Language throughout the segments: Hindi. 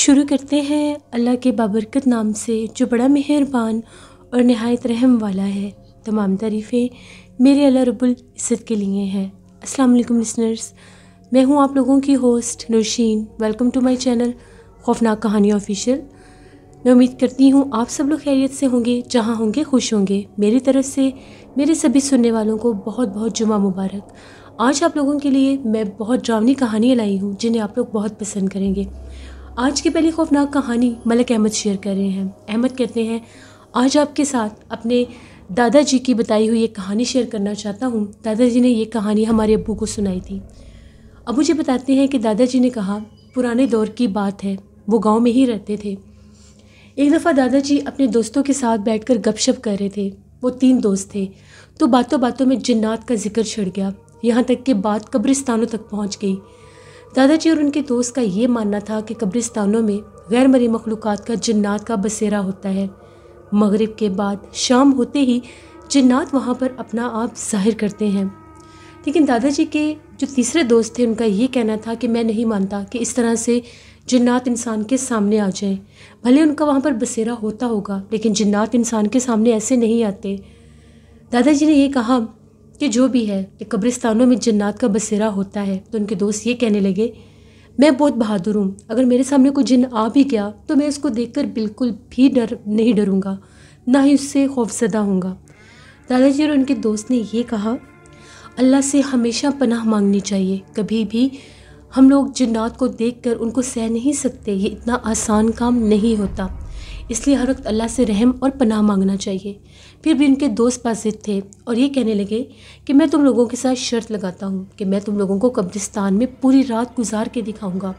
शुरू करते हैं अल्लाह के बाबरकत नाम से जो बड़ा मेहरबान और नहायत रहम वाला है तमाम तारीफ़ें मेरे अल्लाह रब्बुल इज़्ज़त के लिए हैं अस्सलाम वालेकुम लिसनर्स मैं हूं आप लोगों की host Nausheen welcome to my channel खौफनाक कहानी ऑफिशियल मैं उम्मीद करती हूँ आप सब लोग खैरियत से होंगे जहाँ होंगे खुश होंगे मेरी तरफ से मेरे सभी सुनने वालों को बहुत बहुत जुमा मुबारक आज आप लोगों के लिए मैं बहुत ड्रावनी कहानियाँ लाई हूँ जिन्हें आप लोग बहुत पसंद करेंगे आज की पहली खौफनाक कहानी मलक अहमद शेयर कर रहे हैं अहमद कहते हैं आज आपके साथ अपने दादाजी की बताई हुई एक कहानी शेयर करना चाहता हूँ दादाजी ने ये कहानी हमारे अबू को सुनाई थी अब मुझे बताते हैं कि दादाजी ने कहा पुराने दौर की बात है वो गांव में ही रहते थे एक दफ़ा दादाजी अपने दोस्तों के साथ बैठकर गपशप कर रहे थे वो तीन दोस्त थे तो बातों बातों में जन्नात का जिक्र छिड़ गया यहाँ तक कि बात कब्रिस्तानों तक पहुँच गई दादाजी और उनके दोस्त का ये मानना था कि कब्रिस्तानों में गैर मरी मखलूक का जन्नात का बसेरा होता है मगरब के बाद शाम होते ही जन्नात वहाँ पर अपना आप जाहिर करते हैं लेकिन दादाजी के जो तीसरे दोस्त थे उनका ये कहना था कि मैं नहीं मानता कि इस तरह से जन्नात इंसान के सामने आ जाए भले उनका वहाँ पर बसेरा होता होगा लेकिन जन्नात इंसान के सामने ऐसे नहीं आते दादाजी ने ये कहा कि जो भी है कि कब्रिस्तानों में जन्नात का बसेरा होता है तो उनके दोस्त ये कहने लगे मैं बहुत बहादुर हूँ अगर मेरे सामने कोई जिन आ भी गया तो मैं उसको देख बिल्कुल भी डर नहीं डरूँगा ना ही उससे खौफजदा हूँगा दादाजी और उनके दोस्त ने ये कहा अल्लाह से हमेशा पनाह मांगनी चाहिए कभी भी हम लोग जिन्नात को देखकर उनको सह नहीं सकते ये इतना आसान काम नहीं होता इसलिए हर वक्त अल्लाह से रहम और पनाह मांगना चाहिए फिर भी उनके दोस्त बाजिद थे और ये कहने लगे कि मैं तुम लोगों के साथ शर्त लगाता हूँ कि मैं तुम लोगों को कब्रिस्तान में पूरी रात गुजार के दिखाऊँगा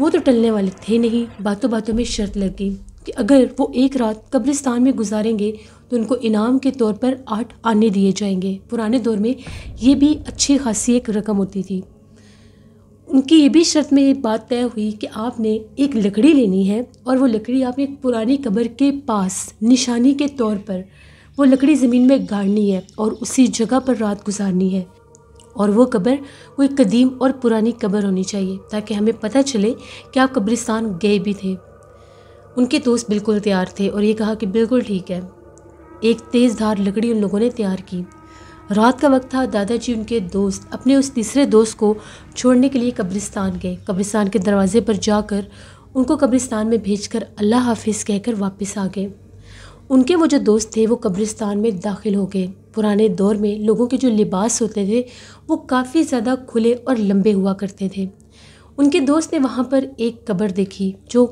वो तो टलने वाले थे नहीं बातों बातों में शर्त लग गई कि अगर वो एक रात कब्रिस्तान में गुजारेंगे तो उनको इनाम के तौर पर आठ आने दिए जाएंगे पुराने दौर में ये भी अच्छी खासी एक रकम होती थी उनकी ये भी शर्त में ये बात तय हुई कि आपने एक लकड़ी लेनी है और वो लकड़ी आपने एक पुरानी कब्र के पास निशानी के तौर पर वो लकड़ी ज़मीन में गाड़नी है और उसी जगह पर रात गुजारनी है और वो कब्र कोई कदीम और पुरानी कब्र होनी चाहिए ताकि हमें पता चले कि आप कब्रिस्तान गए भी थे उनके दोस्त बिल्कुल तैयार थे और ये कहा कि बिल्कुल ठीक है एक तेज़ धार लकड़ी उन लोगों ने तैयार की रात का वक्त था दादाजी उनके दोस्त अपने उस तीसरे दोस्त को छोड़ने के लिए कब्रिस्तान गए कब्रिस्तान के दरवाजे पर जाकर उनको कब्रिस्तान में भेजकर अल्लाह हाफिज़ कहकर वापस आ गए उनके वो जो दोस्त थे वो कब्रिस्तान में दाखिल हो गए पुराने दौर में लोगों के जो लिबास होते थे वो काफ़ी ज़्यादा खुले और लंबे हुआ करते थे उनके दोस्त ने वहाँ पर एक कब्र देखी जो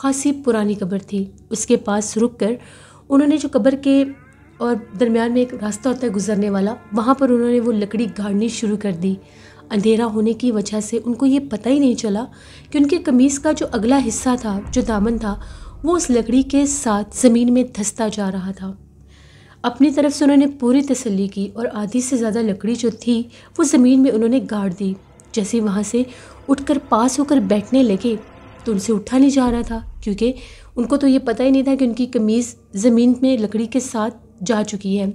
खासी पुरानी कब्र थी उसके पास रुक कर उन्होंने जो कब्र के और दरमियान में एक रास्ता होता है गुजरने वाला वहाँ पर उन्होंने वो लकड़ी गाड़नी शुरू कर दी अंधेरा होने की वजह से उनको ये पता ही नहीं चला कि उनके कमीज़ का जो अगला हिस्सा था जो दामन था वो उस लकड़ी के साथ ज़मीन में धंसता जा रहा था अपनी तरफ से उन्होंने पूरी तसल्ली की और आधी से ज़्यादा लकड़ी जो थी वो ज़मीन में उन्होंने गाड़ दी जैसे ही वहाँ से उठकर पास होकर बैठने लगे तो उनसे उठा नहीं जा रहा था क्योंकि उनको तो ये पता ही नहीं था कि उनकी कमीज़ ज़मीन में लकड़ी के साथ जा चुकी है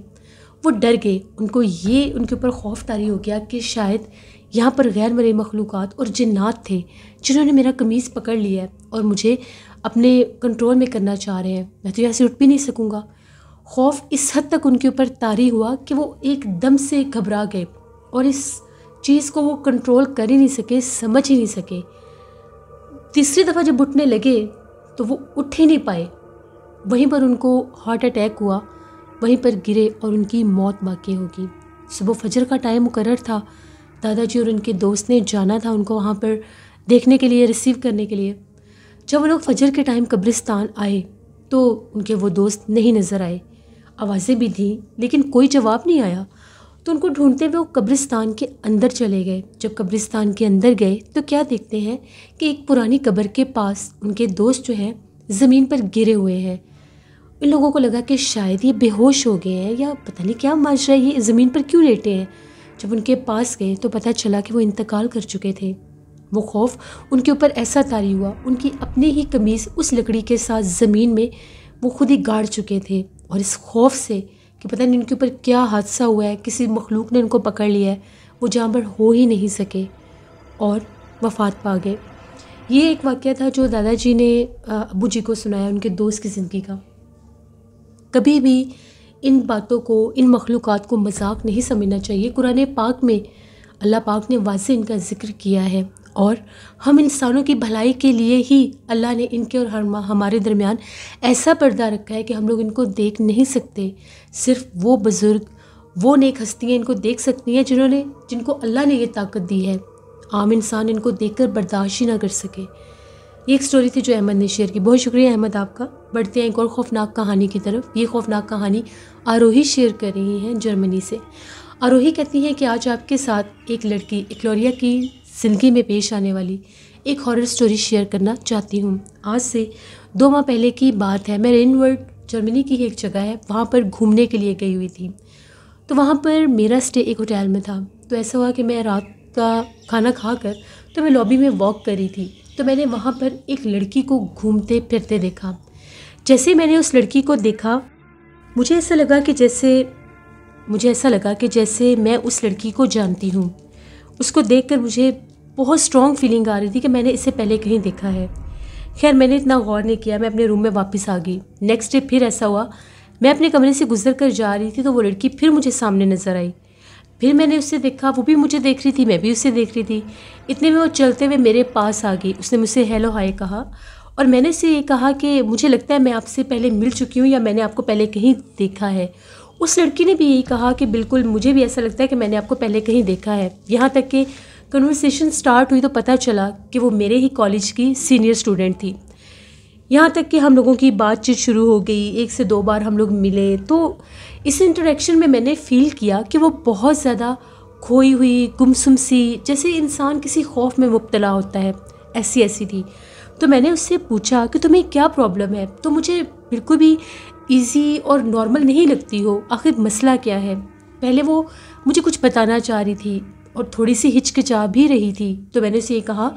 वो डर गए उनको ये उनके ऊपर खौफ तारी हो गया कि शायद यहाँ पर गैर मरे मखलूक और जिन्नात थे जिन्होंने मेरा कमीज़ पकड़ लिया है और मुझे अपने कंट्रोल में करना चाह रहे हैं मैं तो यहाँ से उठ भी नहीं सकूँगा खौफ इस हद तक उनके ऊपर तारी हुआ कि वो एकदम से घबरा गए और इस चीज़ को वो कंट्रोल कर ही नहीं सके समझ ही नहीं सके तीसरी दफ़ा जब उठने लगे तो वो उठ ही नहीं पाए वहीं पर उनको हार्ट अटैक हुआ वहीं पर गिरे और उनकी मौत वाक़ होगी सुबह फजर का टाइम मुकर था दादाजी और उनके दोस्त ने जाना था उनको वहाँ पर देखने के लिए रिसीव करने के लिए जब वो लोग फजर के टाइम कब्रिस्तान आए तो उनके वो दोस्त नहीं नज़र आए आवाज़ें भी थीं लेकिन कोई जवाब नहीं आया तो उनको ढूंढते हुए वो कब्रिस्तान के अंदर चले गए जब कब्रिस्तान के अंदर गए तो क्या देखते हैं कि एक पुरानी कब्र के पास उनके दोस्त जो हैं ज़मीन पर गिरे हुए हैं इन लोगों को लगा कि शायद ये बेहोश हो गए हैं या पता नहीं क्या माजरा ये ज़मीन पर क्यों लेटे हैं जब उनके पास गए तो पता चला कि वो इंतकाल कर चुके थे वो खौफ उनके ऊपर ऐसा तारी हुआ उनकी अपनी ही कमीज़ उस लकड़ी के साथ ज़मीन में वो खुद ही गाड़ चुके थे और इस खौफ से कि पता नहीं उनके ऊपर क्या हादसा हुआ है किसी मखलूक ने उनको पकड़ लिया है वो जहाँ पर हो ही नहीं सके और वफात पा गए ये एक वाक़ था जो दादाजी ने अबू जी को सुनाया उनके दोस्त की ज़िंदगी का कभी भी इन बातों को इन मखलूक़ को मजाक नहीं समझना चाहिए कुरान पाक में अल्लाह पाक ने वाज इनका ज़िक्र किया है और हम इंसानों की भलाई के लिए ही अल्लाह ने इनके और हर हमारे दरमियान ऐसा पर्दा रखा है कि हम लोग इनको देख नहीं सकते सिर्फ वो बुज़ुर्ग वो नेक हस्तियाँ इनको देख सकती हैं जिन्होंने जिनको अल्लाह ने ये ताकत दी है आम इंसान इनको देखकर बर्दाश्त ही ना कर सके ये एक स्टोरी थी जो अहमद ने शेयर की बहुत शुक्रिया अहमद आपका बढ़ते हैं एक और खौफनाक कहानी की तरफ ये खौफनाक कहानी आरोही शेयर कर रही हैं जर्मनी से आरोही कहती हैं कि आज आपके साथ एक लड़की इक्लोरिया की ज़िंदगी में पेश आने वाली एक हॉरर स्टोरी शेयर करना चाहती हूँ आज से दो माह पहले की बात है मैं रेनवर्ड जर्मनी की एक जगह है वहाँ पर घूमने के लिए गई हुई थी तो वहाँ पर मेरा स्टे एक होटल में था तो ऐसा हुआ कि मैं रात का खाना खा कर तो मैं लॉबी में वॉक कर रही थी तो मैंने वहाँ पर एक लड़की को घूमते फिरते देखा जैसे मैंने उस लड़की को देखा मुझे ऐसा लगा कि जैसे मुझे ऐसा लगा कि जैसे मैं उस लड़की को जानती हूँ उसको देख मुझे बहुत स्ट्रॉन्ग फीलिंग आ रही थी कि मैंने इसे पहले कहीं देखा है खैर मैंने इतना गौर नहीं किया मैं अपने रूम में वापस आ गई नेक्स्ट डे फिर ऐसा हुआ मैं अपने कमरे से गुजर कर जा रही थी तो वो लड़की फिर मुझे सामने नज़र आई फिर मैंने उससे देखा वो भी मुझे देख रही थी मैं भी उससे देख रही थी इतने में वो चलते हुए मेरे पास आ गई उसने मुझसे हेलो हाय कहा और मैंने उसे ये कहा कि मुझे लगता है मैं आपसे पहले मिल चुकी हूँ या मैंने आपको पहले कहीं देखा है उस लड़की ने भी यही कहा कि बिल्कुल मुझे भी ऐसा लगता है कि मैंने आपको पहले कहीं देखा है यहाँ तक कि कन्वर्सेशन स्टार्ट हुई तो पता चला कि वो मेरे ही कॉलेज की सीनियर स्टूडेंट थी यहाँ तक कि हम लोगों की बातचीत शुरू हो गई एक से दो बार हम लोग मिले तो इस इंटरेक्शन में मैंने फील किया कि वो बहुत ज़्यादा खोई हुई गुमसुम सी जैसे इंसान किसी खौफ में मुबतला होता है ऐसी ऐसी थी तो मैंने उससे पूछा कि तुम्हें क्या प्रॉब्लम है तो मुझे बिल्कुल भी ईजी और नॉर्मल नहीं लगती हो आखिर मसला क्या है पहले वो मुझे कुछ बताना चाह रही थी और थोड़ी सी हिचकिचा भी रही थी तो मैंने उसे ये कहा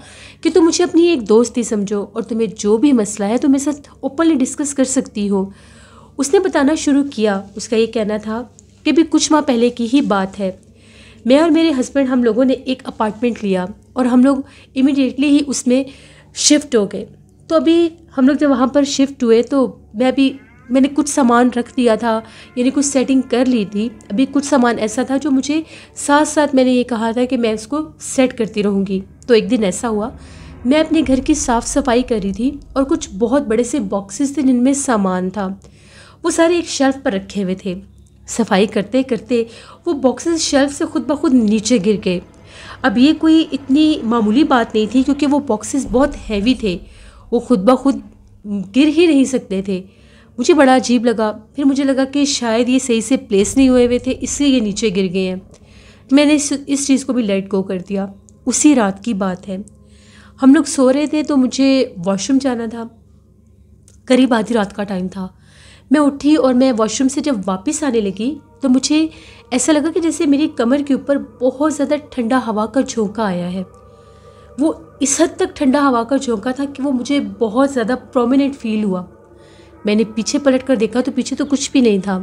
कि तुम मुझे अपनी एक दोस्त ही समझो और तुम्हें जो भी मसला है तुम तो मेरे साथ ओपनली डिस्कस कर सकती हो उसने बताना शुरू किया उसका ये कहना था कि भी कुछ माह पहले की ही बात है मैं और मेरे हस्बैंड हम लोगों ने एक अपार्टमेंट लिया और हम लोग इमिडिएटली ही उसमें शिफ्ट हो गए तो अभी हम लोग जब वहाँ पर शिफ्ट हुए तो मैं अभी मैंने कुछ सामान रख दिया था यानी कुछ सेटिंग कर ली थी अभी कुछ सामान ऐसा था जो मुझे साथ साथ मैंने ये कहा था कि मैं उसको सेट करती रहूँगी तो एक दिन ऐसा हुआ मैं अपने घर की साफ़ सफाई कर रही थी और कुछ बहुत बड़े से बॉक्सेस थे जिनमें सामान था वो सारे एक शेल्फ़ पर रखे हुए थे सफाई करते करते वो बॉक्सेस शेल्फ़ से खुद ब खुद नीचे गिर गए अब ये कोई इतनी मामूली बात नहीं थी क्योंकि वो बॉक्सेस बहुत हैवी थे वो खुद ब खुद गिर ही नहीं सकते थे मुझे बड़ा अजीब लगा फिर मुझे लगा कि शायद ये सही से प्लेस नहीं हुए हुए थे इसलिए ये नीचे गिर गए हैं मैंने इस, चीज़ को भी लेट गो कर दिया उसी रात की बात है हम लोग सो रहे थे तो मुझे वॉशरूम जाना था करीब आधी रात का टाइम था मैं उठी और मैं वॉशरूम से जब वापस आने लगी तो मुझे ऐसा लगा कि जैसे मेरी कमर के ऊपर बहुत ज़्यादा ठंडा हवा का झोंका आया है वो इस हद तक ठंडा हवा का झोंका था कि वो मुझे बहुत ज़्यादा प्रोमिनेंट फील हुआ मैंने पीछे पलट कर देखा तो पीछे तो कुछ भी नहीं था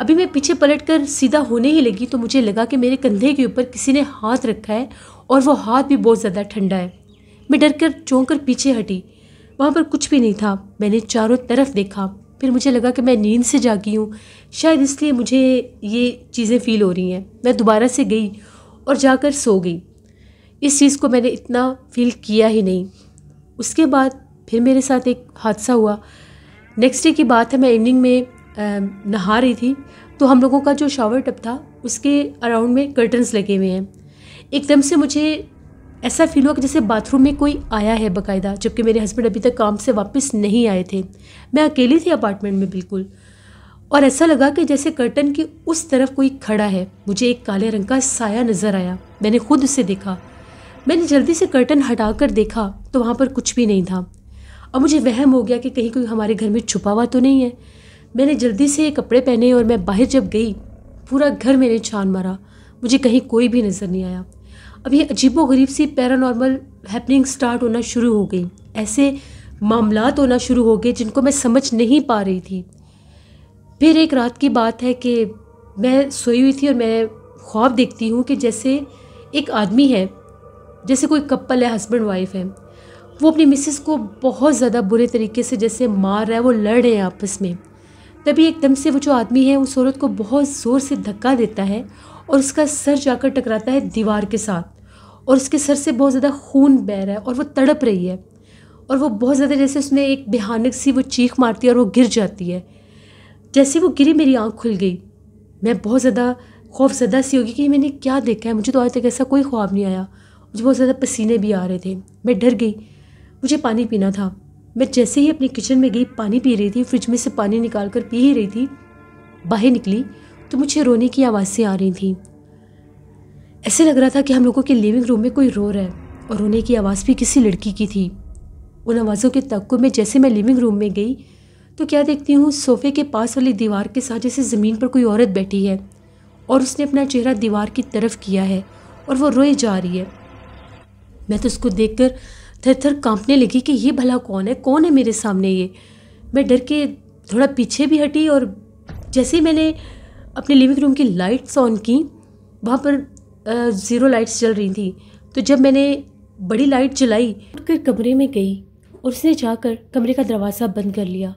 अभी मैं पीछे पलट कर सीधा होने ही लगी तो मुझे लगा कि मेरे कंधे के ऊपर किसी ने हाथ रखा है और वो हाथ भी बहुत ज़्यादा ठंडा है मैं डर कर चौंक कर पीछे हटी वहाँ पर कुछ भी नहीं था मैंने चारों तरफ देखा फिर मुझे लगा कि मैं नींद से जागी हूँ शायद इसलिए मुझे ये चीज़ें फील हो रही हैं मैं दोबारा से गई और जाकर सो गई इस चीज़ को मैंने इतना फील किया ही नहीं उसके बाद फिर मेरे साथ एक हादसा हुआ नेक्स्ट डे की बात है मैं इवनिंग में नहा रही थी तो हम लोगों का जो शावर टब था उसके अराउंड में कर्टन्स लगे हुए हैं एकदम से मुझे ऐसा फील हुआ कि जैसे बाथरूम में कोई आया है बकायदा जबकि मेरे हस्बैंड अभी तक काम से वापस नहीं आए थे मैं अकेली थी अपार्टमेंट में बिल्कुल और ऐसा लगा कि जैसे कर्टन की उस तरफ कोई खड़ा है मुझे एक काले रंग का साया नज़र आया मैंने खुद उसे देखा मैंने जल्दी से कर्टन कर देखा तो वहाँ पर कुछ भी नहीं था और मुझे वहम हो गया कि कहीं कोई हमारे घर में छुपा हुआ तो नहीं है मैंने जल्दी से कपड़े पहने और मैं बाहर जब गई पूरा घर मैंने छान मारा मुझे कहीं कोई भी नज़र नहीं आया अब ये अजीबो गरीब सी पैरानॉर्मल हैपनिंग स्टार्ट होना शुरू हो गई ऐसे मामला होना शुरू हो गए जिनको मैं समझ नहीं पा रही थी फिर एक रात की बात है कि मैं सोई हुई थी और मैं ख्वाब देखती हूँ कि जैसे एक आदमी है जैसे कोई कपल है हस्बैंड वाइफ है वो अपनी मिसेस को बहुत ज़्यादा बुरे तरीके से जैसे मार रहा है वो लड़ रहे हैं आपस में तभी एकदम से वो जो आदमी है उस औरत को बहुत ज़ोर से धक्का देता है और उसका सर जाकर टकराता है दीवार के साथ और उसके सर से बहुत ज़्यादा खून बह रहा है और वो तड़प रही है और वो बहुत ज़्यादा जैसे उसने एक भयानक सी वो चीख मारती है और वो गिर जाती है जैसे वो गिरी मेरी आँख खुल गई मैं बहुत ज़्यादा खौफजदा सी होगी कि मैंने क्या देखा है मुझे तो आज तक ऐसा कोई ख्वाब नहीं आया मुझे बहुत ज़्यादा पसीने भी आ रहे थे मैं डर गई मुझे पानी पीना था मैं जैसे ही अपने किचन में गई पानी पी रही थी फ्रिज में से पानी निकाल कर पी ही रही थी बाहर निकली तो मुझे रोने की आवाज़ें आ रही थी ऐसे लग रहा था कि हम लोगों के लिविंग रूम में कोई रो रहा है और रोने की आवाज़ भी किसी लड़की की थी उन आवाज़ों के तक में जैसे मैं लिविंग रूम में गई तो क्या देखती हूँ सोफ़े के पास वाली दीवार के साथ जैसे ज़मीन पर कोई औरत बैठी है और उसने अपना चेहरा दीवार की तरफ किया है और वो रोए जा रही है मैं तो उसको देखकर थर थर कांपने लगी कि ये भला कौन है कौन है मेरे सामने ये मैं डर के थोड़ा पीछे भी हटी और जैसे ही मैंने अपने लिविंग रूम की लाइट्स ऑन की वहाँ पर ज़ीरो लाइट्स जल रही थी तो जब मैंने बड़ी लाइट जलाई उठकर कमरे में गई और उसने जाकर कमरे का दरवाज़ा बंद कर लिया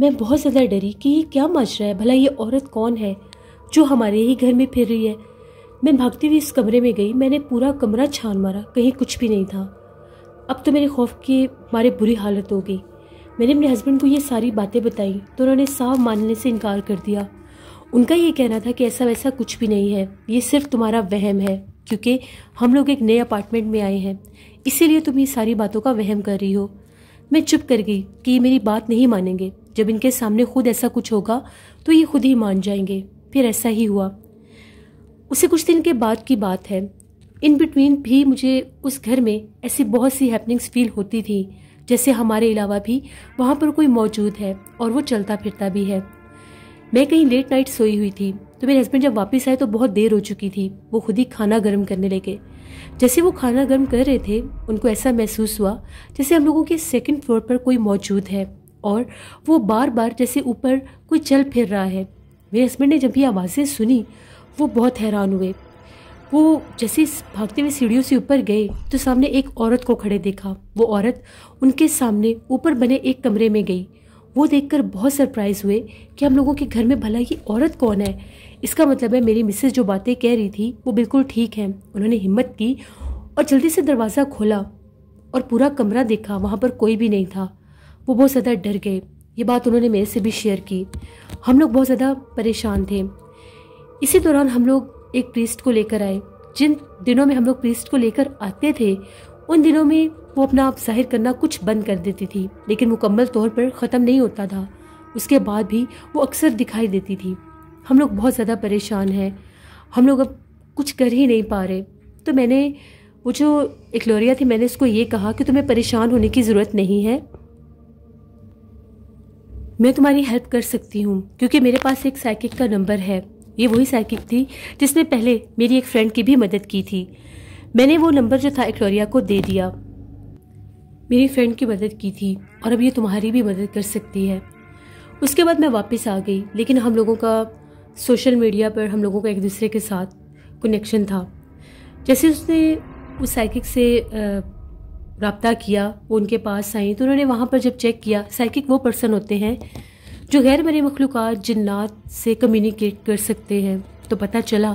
मैं बहुत ज़्यादा डरी कि ये क्या रहा है भला ये औरत कौन है जो हमारे ही घर में फिर रही है मैं भागती हुई इस कमरे में गई मैंने पूरा कमरा छान मारा कहीं कुछ भी नहीं था अब तो मेरे खौफ के मारे बुरी हालत हो गई मैंने अपने हस्बैंड को ये सारी बातें बताई तो उन्होंने साफ मानने से इनकार कर दिया उनका ये कहना था कि ऐसा वैसा कुछ भी नहीं है ये सिर्फ तुम्हारा वहम है क्योंकि हम लोग एक नए अपार्टमेंट में आए हैं इसीलिए तुम ये सारी बातों का वहम कर रही हो मैं चुप कर गई कि ये मेरी बात नहीं मानेंगे जब इनके सामने खुद ऐसा कुछ होगा तो ये खुद ही मान जाएंगे फिर ऐसा ही हुआ उसे कुछ दिन के बाद की बात है इन बिटवीन भी मुझे उस घर में ऐसी बहुत सी हैपनिंग्स फील होती थी जैसे हमारे अलावा भी वहाँ पर कोई मौजूद है और वो चलता फिरता भी है मैं कहीं लेट नाइट सोई हुई थी तो मेरे हस्बैंड जब वापस आए तो बहुत देर हो चुकी थी वो खुद ही खाना गर्म करने लगे जैसे वो खाना गर्म कर रहे थे उनको ऐसा महसूस हुआ जैसे हम लोगों के सेकंड फ्लोर पर कोई मौजूद है और वो बार बार जैसे ऊपर कोई चल फिर रहा है मेरे हस्बैंड ने जब भी आवाज़ें सुनी वो बहुत हैरान हुए वो जैसे भागते हुए सीढ़ियों से ऊपर गए तो सामने एक औरत को खड़े देखा वो औरत उनके सामने ऊपर बने एक कमरे में गई वो देखकर बहुत सरप्राइज हुए कि हम लोगों के घर में भला ये औरत कौन है इसका मतलब है मेरी मिसेज जो बातें कह रही थी वो बिल्कुल ठीक है उन्होंने हिम्मत की और जल्दी से दरवाज़ा खोला और पूरा कमरा देखा वहाँ पर कोई भी नहीं था वो बहुत ज़्यादा डर गए ये बात उन्होंने मेरे से भी शेयर की हम लोग बहुत ज़्यादा परेशान थे इसी दौरान हम लोग एक प्रीस्ट को लेकर आए जिन दिनों में हम लोग प्रीस्ट को लेकर आते थे उन दिनों में वो अपना आप जाहिर करना कुछ बंद कर देती थी लेकिन मुकम्मल तौर पर ख़त्म नहीं होता था उसके बाद भी वो अक्सर दिखाई देती थी हम लोग बहुत ज़्यादा परेशान हैं हम लोग अब कुछ कर ही नहीं पा रहे तो मैंने वो जो एक लोरिया थी मैंने उसको ये कहा कि तुम्हें परेशान होने की ज़रूरत नहीं है मैं तुम्हारी हेल्प कर सकती हूँ क्योंकि मेरे पास एक साइकिक का नंबर है ये वही साइकिक थी जिसने पहले मेरी एक फ्रेंड की भी मदद की थी मैंने वो नंबर जो था एक्टोरिया को दे दिया मेरी फ्रेंड की मदद की थी और अब ये तुम्हारी भी मदद कर सकती है उसके बाद मैं वापस आ गई लेकिन हम लोगों का सोशल मीडिया पर हम लोगों का एक दूसरे के साथ कनेक्शन था जैसे उसने उस साइकिक से रबता किया वो उनके पास आई तो उन्होंने वहाँ पर जब चेक किया साइकिक वो पर्सन होते हैं जो गैर मरे मखलूक जन्नात से कम्युनिकेट कर सकते हैं तो पता चला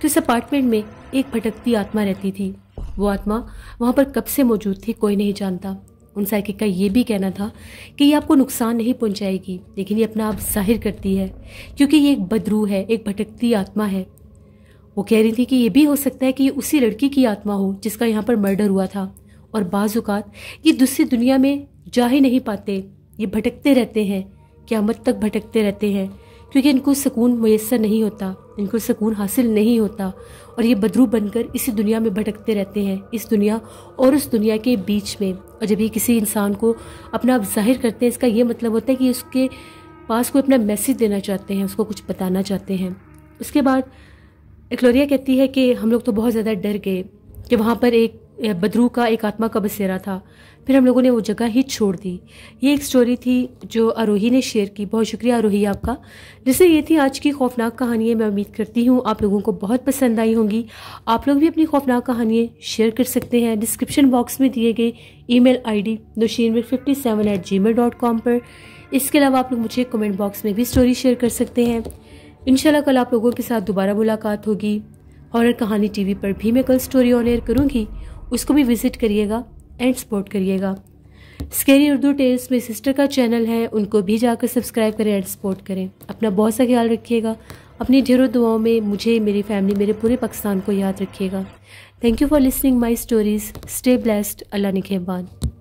कि उस अपार्टमेंट में एक भटकती आत्मा रहती थी वो आत्मा वहाँ पर कब से मौजूद थी कोई नहीं जानता उन साइकिक का ये भी कहना था कि ये आपको नुकसान नहीं पहुँचाएगी लेकिन ये अपना आप जाहिर करती है क्योंकि ये एक बदरू है एक भटकती आत्मा है वो कह रही थी कि ये भी हो सकता है कि ये उसी लड़की की आत्मा हो जिसका यहाँ पर मर्डर हुआ था और बाज़ात ये दूसरी दुनिया में जा ही नहीं पाते ये भटकते रहते हैं क्यामत तक भटकते रहते हैं क्योंकि इनको सुकून मैसर नहीं होता इनको सुकून हासिल नहीं होता और ये बदरू बनकर इसी दुनिया में भटकते रहते हैं इस दुनिया और उस दुनिया के बीच में और जब ये किसी इंसान को अपना आप जाहिर करते हैं इसका ये मतलब होता है कि उसके पास कोई अपना मैसेज देना चाहते हैं उसको कुछ बताना चाहते हैं उसके बाद एक्लोरिया कहती है कि हम लोग तो बहुत ज़्यादा डर गए कि वहाँ पर एक बदरू का एक आत्मा का बसेरा था फिर हम लोगों ने वो जगह ही छोड़ दी ये एक स्टोरी थी जो आरोही ने शेयर की बहुत शुक्रिया आरोही आपका जैसे ये थी आज की खौफनाक कहानियाँ मैं उम्मीद करती हूँ आप लोगों को बहुत पसंद आई होंगी आप लोग भी अपनी खौफनाक कहानियाँ शेयर कर सकते हैं डिस्क्रिप्शन बॉक्स में दिए गए ई मेल आई डी नौशीनवे fifty seven eight gmail dot com पर इसके अलावा आप लोग मुझे कमेंट बॉक्स में भी स्टोरी शेयर कर सकते हैं इनशाला कल आप लोगों के साथ दोबारा मुलाकात होगी हॉरर कहानी टीवी पर भी मैं कल स्टोरी ऑन एयर करूँगी उसको भी विज़िट करिएगा एंड सपोर्ट करिएगा स्केरी उर्दू टेल्स में सिस्टर का चैनल है उनको भी जाकर सब्सक्राइब करें एंड सपोर्ट करें अपना बहुत सा ख्याल रखिएगा अपनी ढेरों दुआओं में मुझे मेरी फैमिली मेरे पूरे पाकिस्तान को याद रखिएगा thank you for listening my stories stay blessed Allah निकेबान